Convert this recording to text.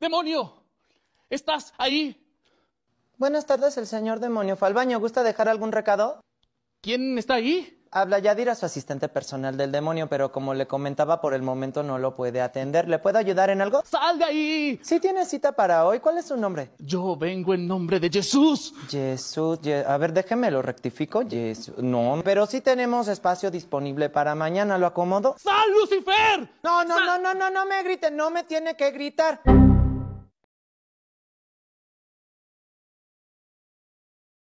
Demonio, ¿estás ahí? Buenas tardes, el señor demonio Falbaño, ¿Gusta dejar algún recado? ¿Quién está ahí? Habla Yadira, su asistente personal del demonio, pero como le comentaba, por el momento no lo puede atender. ¿Le puedo ayudar en algo? ¡Sal de ahí! Si tiene cita para hoy. ¿Cuál es su nombre? Yo vengo en nombre de Jesús. Jesús, a ver, déjeme, lo rectifico. Jesús, no. Pero sí tenemos espacio disponible para mañana. ¿Lo acomodo? ¡Sal, Lucifer! No, no, no, no, no, no me griten. No me tiene que gritar.